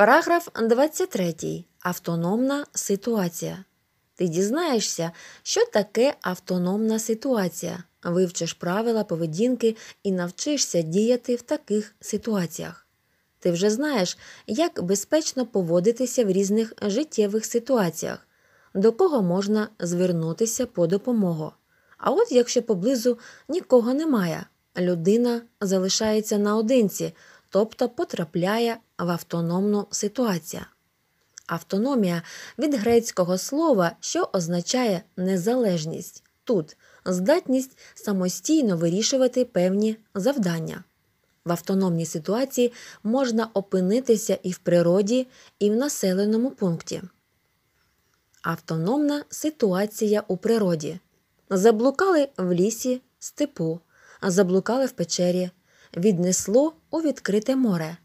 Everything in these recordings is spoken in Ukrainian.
Параграф 23. Автономна ситуація. Ти дізнаєшся, що таке автономна ситуація, вивчиш правила поведінки і навчишся діяти в таких ситуаціях. Ти вже знаєш, як безпечно поводитися в різних життєвих ситуаціях, до кого можна звернутися по допомогу. А от якщо поблизу нікого немає, людина залишається наодинці, тобто потрапляє в автономну ситуацію. Автономія від грецького слова, що означає незалежність, тут здатність самостійно вирішувати певні завдання. В автономній ситуації можна опинитися і в природі, і в населеному пункті. Автономна ситуація у природі. Заблукали в лісі, степу, заблукали в печері, віднесло у відкрите море.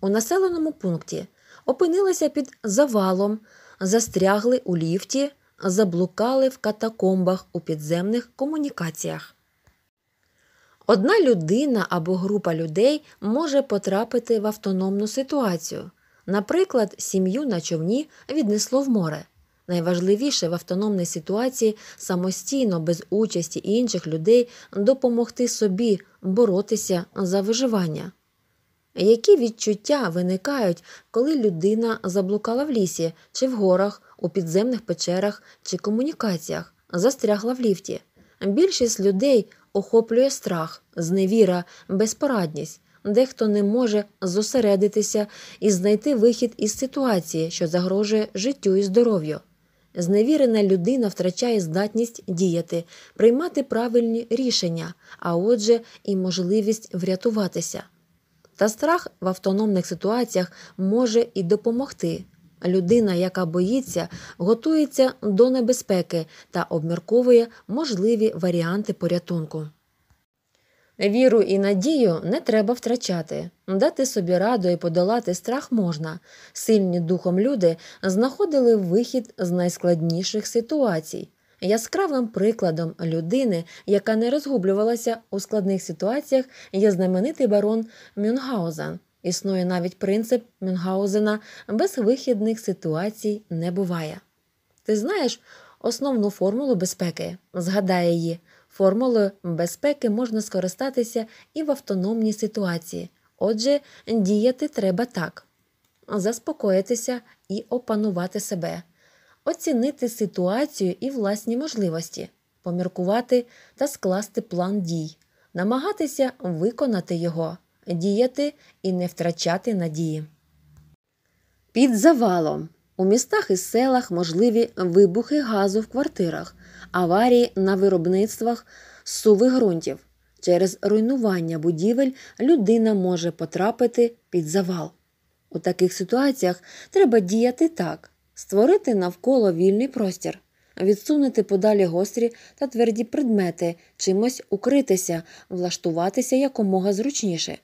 У населеному пункті опинилися під завалом, застрягли у ліфті, заблукали в катакомбах у підземних комунікаціях. Одна людина або група людей може потрапити в автономну ситуацію. Наприклад, сім'ю на човні віднесло в море. Найважливіше в автономній ситуації самостійно, без участі інших людей, допомогти собі боротися за виживання. Які відчуття виникають, коли людина заблукала в лісі чи в горах, у підземних печерах чи комунікаціях, застрягла в ліфті? Більшість людей охоплює страх, зневіра, безпорадність, дехто не може зосередитися і знайти вихід із ситуації, що загрожує життю і здоров'ю. Зневірена людина втрачає здатність діяти, приймати правильні рішення, а отже, і можливість врятуватися. Та страх в автономних ситуаціях може і допомогти. Людина, яка боїться, готується до небезпеки та обмірковує можливі варіанти порятунку. Віру і надію не треба втрачати, дати собі раду і подолати страх можна. Сильні духом люди знаходили вихід з найскладніших ситуацій. Яскравим прикладом людини, яка не розгублювалася у складних ситуаціях, є знаменитий барон Мюнгаузен. Існує навіть принцип Мюнгаузена вихідних ситуацій не буває. Ти знаєш основну формулу безпеки, згадай її. Формулою безпеки можна скористатися і в автономній ситуації, отже, діяти треба так: заспокоїтися і опанувати себе, оцінити ситуацію і власні можливості, поміркувати та скласти план дій, намагатися виконати його, діяти і не втрачати надії. Під завалом у містах і селах можливі вибухи газу в квартирах аварії на виробництвах з сувих ґрунтів. Через руйнування будівель людина може потрапити під завал. У таких ситуаціях треба діяти так: створити навколо вільний простір, відсунути подалі гострі та тверді предмети, чимось укритися, влаштуватися якомога зручніше,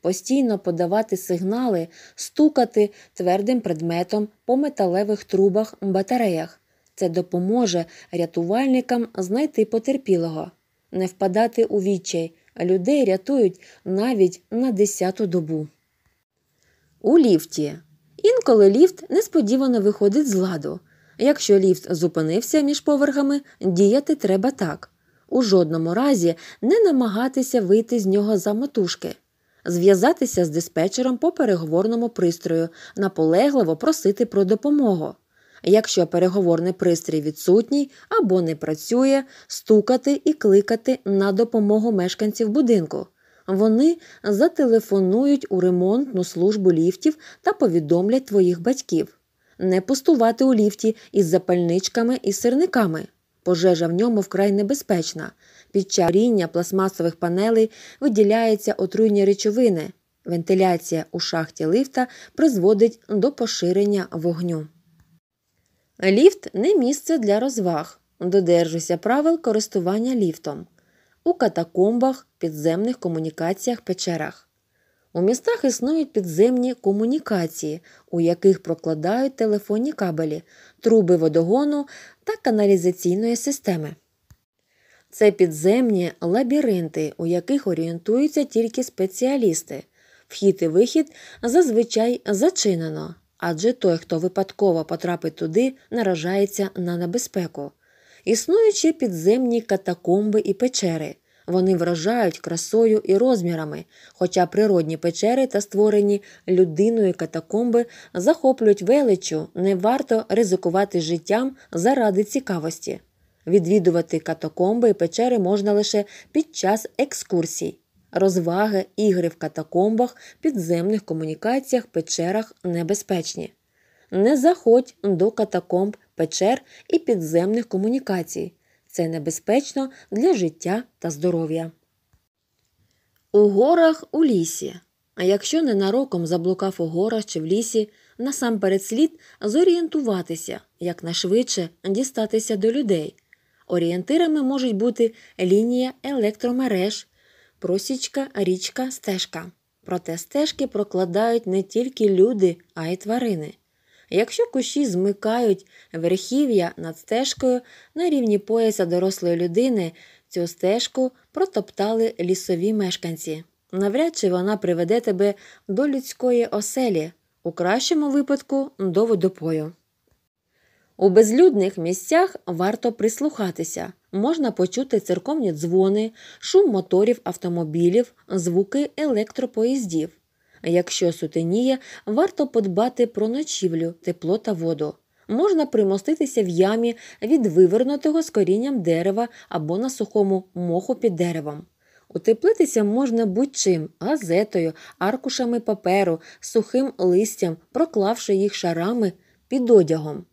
постійно подавати сигнали, стукати твердим предметом по металевих трубах, батареях. Це допоможе рятувальникам знайти потерпілого, не впадати у відчай, людей рятують навіть на десяту добу. У ліфті. Інколи ліфт несподівано виходить з ладу. Якщо ліфт зупинився між поверхами, діяти треба так. У жодному разі не намагатися вийти з нього за мотушки, зв'язатися з диспетчером по переговорному пристрою, наполегливо просити про допомогу. Якщо переговорний пристрій відсутній або не працює, стукати і кликати на допомогу мешканців будинку. Вони зателефонують у ремонтну службу ліфтів та повідомлять твоїх батьків. Не пустувати у ліфті із запальничками і сирниками. Пожежа в ньому вкрай небезпечна. Під час ріння пластмасових панелей виділяються отруйні речовини. Вентиляція у шахті лифта призводить до поширення вогню. Ліфт не місце для розваг. Додержуйся правил користування ліфтом у катакомбах, підземних комунікаціях, печерах. У містах існують підземні комунікації, у яких прокладають телефонні кабелі, труби водогону та каналізаційної системи. Це підземні лабіринти, у яких орієнтуються тільки спеціалісти. Вхід і вихід зазвичай зачинено адже той, хто випадково потрапить туди, наражається на небезпеку. Існуючі підземні катакомби і печери. Вони вражають красою і розмірами, хоча природні печери та створені людиною катакомби захоплюють величу, не варто ризикувати життям заради цікавості. Відвідувати катакомби і печери можна лише під час екскурсій розваги, ігри в катакомбах, підземних комунікаціях, печерах небезпечні. Не заходь до катакомб, печер і підземних комунікацій. Це небезпечно для життя та здоров'я. У горах у лісі. А якщо ненароком заблукав у горах чи в лісі, насамперед слід зорієнтуватися, якнайшвидше дістатися до людей. Орієнтирами можуть бути лінія електромереж, просічка, річка, стежка. Проте стежки прокладають не тільки люди, а й тварини. Якщо кущі змикають верхів'я над стежкою на рівні пояса дорослої людини, цю стежку протоптали лісові мешканці. Навряд чи вона приведе тебе до людської оселі, у кращому випадку до водопою. У безлюдних місцях варто прислухатися, можна почути церковні дзвони, шум моторів автомобілів, звуки електропоїздів. Якщо сутеніє, варто подбати про ночівлю, тепло та воду. Можна примоститися в ямі від вивернутого з корінням дерева або на сухому моху під деревом. Утеплитися можна будь-чим газетою, аркушами паперу, сухим листям, проклавши їх шарами під одягом.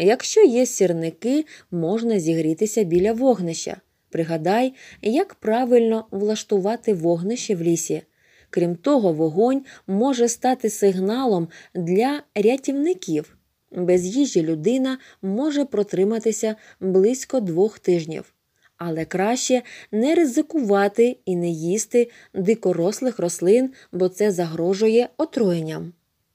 Якщо є сірники, можна зігрітися біля вогнища. Пригадай, як правильно влаштувати вогнище в лісі. Крім того, вогонь може стати сигналом для рятівників. Без їжі людина може протриматися близько двох тижнів, але краще не ризикувати і не їсти дикорослих рослин, бо це загрожує отруєнням.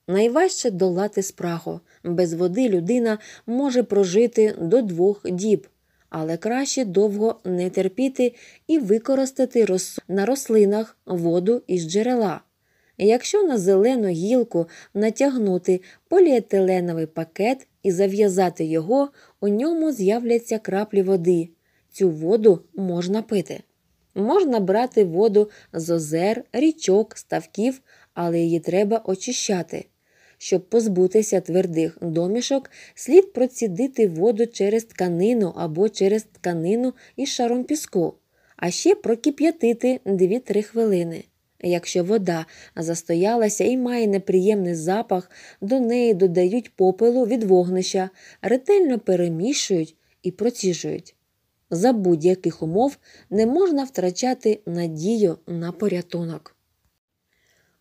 Найважче долати спрагу. Без води людина може прожити до двох діб, але краще довго не терпіти і використати рос... на рослинах воду із джерела. Якщо на зелену гілку натягнути поліетиленовий пакет і зав'язати його, у ньому з'являться краплі води. Цю воду можна пити. Можна брати воду з озер, річок, ставків, але її треба очищати. Щоб позбутися твердих домішок, слід процідити воду через тканину або через тканину із шаром піску, а ще прокип'ятити 2-3 хвилини. Якщо вода застоялася і має неприємний запах, до неї додають попелу від вогнища, ретельно перемішують і проціжують. За будь-яких умов не можна втрачати надію на порятунок.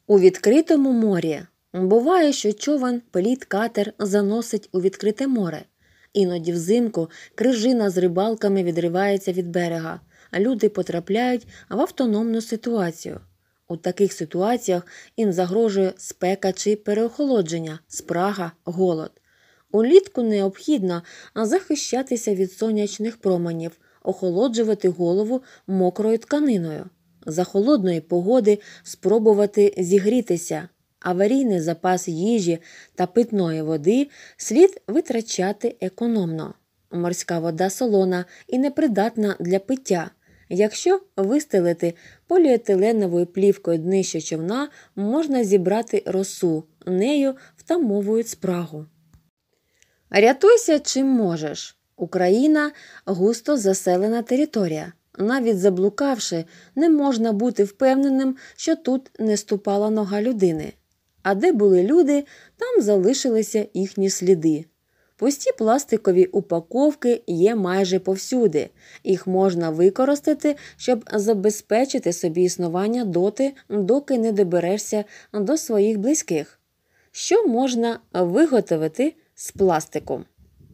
У відкритому морі Буває, що човен, пліт, катер заносить у відкрите море. Іноді взимку крижина з рибалками відривається від берега, а люди потрапляють в автономну ситуацію. У таких ситуаціях їм загрожує спека чи переохолодження, спрага, голод. Улітку необхідно захищатися від сонячних променів, охолоджувати голову мокрою тканиною, за холодної погоди спробувати зігрітися, аварійний запас їжі та питної води слід витрачати економно. Морська вода солона і непридатна для пиття. Якщо вистелити поліетиленовою плівкою днище човна, можна зібрати росу, нею втамовують спрагу. Рятуйся чим можеш. Україна густо заселена територія. Навіть заблукавши, не можна бути впевненим, що тут не ступала нога людини а де були люди, там залишилися їхні сліди. Пусті пластикові упаковки є майже повсюди, їх можна використати, щоб забезпечити собі існування доти, доки не доберешся до своїх близьких. Що можна виготовити з пластиком?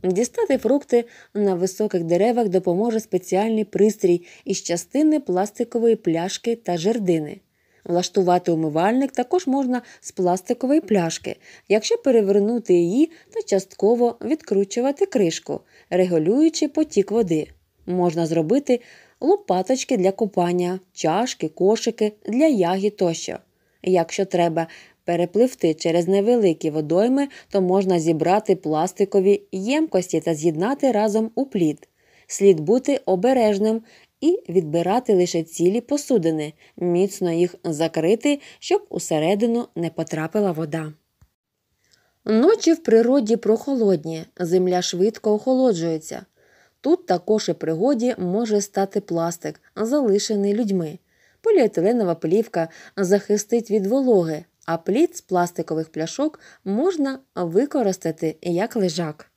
Дістати фрукти на високих деревах допоможе спеціальний пристрій із частини пластикової пляшки та жердини. Влаштувати умивальник також можна з пластикової пляшки, якщо перевернути її та частково відкручувати кришку, регулюючи потік води. Можна зробити лопаточки для купання, чашки, кошики для ягід тощо. Якщо треба перепливти через невеликі водойми, то можна зібрати пластикові ємкості та з'єднати разом у плід. Слід бути обережним і відбирати лише цілі посудини, міцно їх закрити, щоб усередину не потрапила вода. Ночі в природі прохолодні, земля швидко охолоджується. Тут також і пригоді може стати пластик, залишений людьми. Поліетиленова плівка захистить від вологи, а плід з пластикових пляшок можна використати як лежак.